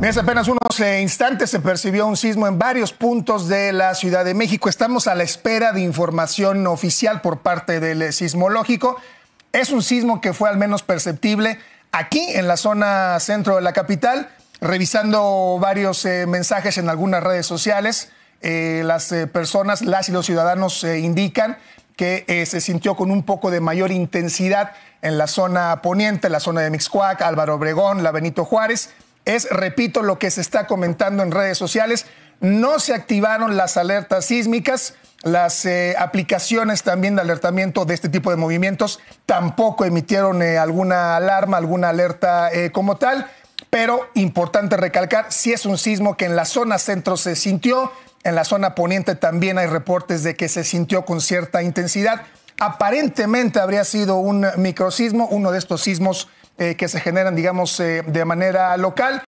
Hace apenas unos eh, instantes se percibió un sismo en varios puntos de la Ciudad de México. Estamos a la espera de información oficial por parte del eh, sismológico. Es un sismo que fue al menos perceptible aquí en la zona centro de la capital. Revisando varios eh, mensajes en algunas redes sociales, las personas, las y los ciudadanos indican que se sintió con un poco de mayor intensidad en la zona poniente, la zona de Mixcoac, Álvaro Obregón, la Benito Juárez es, repito, lo que se está comentando en redes sociales. No se activaron las alertas sísmicas, las eh, aplicaciones también de alertamiento de este tipo de movimientos tampoco emitieron eh, alguna alarma, alguna alerta eh, como tal. Pero importante recalcar, si es un sismo que en la zona centro se sintió, en la zona poniente también hay reportes de que se sintió con cierta intensidad. Aparentemente habría sido un microsismo, uno de estos sismos eh, que se generan, digamos, eh, de manera local.